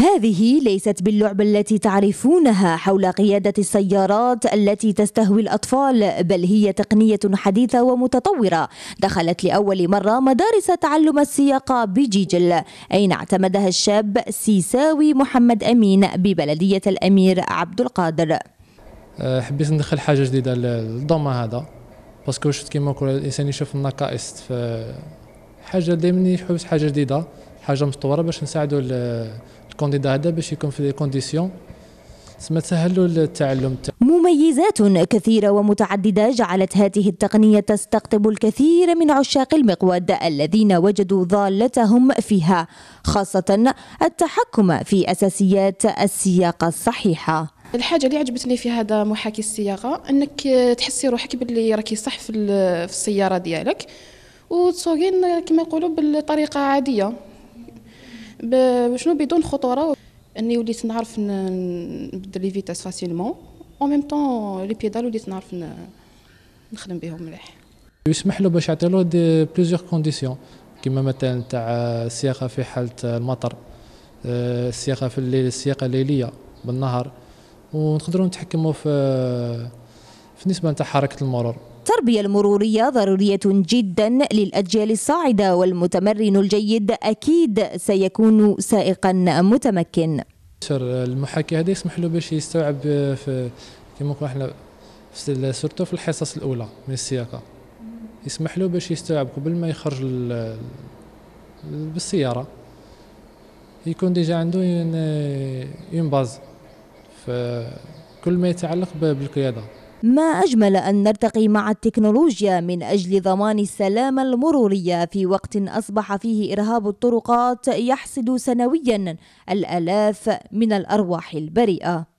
هذه ليست باللعبة التي تعرفونها حول قيادة السيارات التي تستهوي الأطفال بل هي تقنية حديثة ومتطورة دخلت لأول مرة مدارس تعلم السياقة بجيجل أين اعتمدها الشاب سيساوي محمد أمين ببلدية الأمير عبد القادر أه، حبيت ندخل حاجة جديدة للضم هذا باسكو شفت كيما كل الانسان يشوف النقائص في حاجه دائما يحوس حاجه جديده حاجه متطوره باش نساعدوا الكونديدا هذا باش يكون في كونديسيون تسمى تسهلوا التعلم مميزات كثيرة ومتعددة جعلت هذه التقنية تستقطب الكثير من عشاق المقود الذين وجدوا ضالتهم فيها خاصة التحكم في أساسيات السياقة الصحيحة الحاجه اللي عجبتني في هذا محاكي السياقه انك تحسي روحك باللي راكي صح في السياره ديالك وتسوقين كما يقولوا بالطريقه عاديه بشنو بدون خطوره اني وليت نعرف نبدل لي فيتاس فاسيلمون او ميم طون لي بيدال وليت نعرف نخدم بهم مليح يسمح له باش يعطيلو دي بليزيور كونديسيون كيما مثلا تاع السياقه في حاله المطر آه، السياقه في الليل السياقه الليليه بالنهار ونقدروا نتحكموا في آه، في نسبه نتاع حركه المرور التربية المرورية ضرورية جدا للأجيال الصاعدة والمتمرن الجيد أكيد سيكون سائقا متمكن المحاكي هذا يسمح له باش يستوعب في كما نقولوا احنا سورتو في الحصص الاولى من السياقه يسمح له باش يستوعب قبل ما يخرج بالسياره يكون ديجا عنده اون باز في كل ما يتعلق بالقياده ما أجمل أن نرتقي مع التكنولوجيا من أجل ضمان السلامة المرورية في وقت أصبح فيه إرهاب الطرقات يحصد سنويا الآلاف من الأرواح البريئة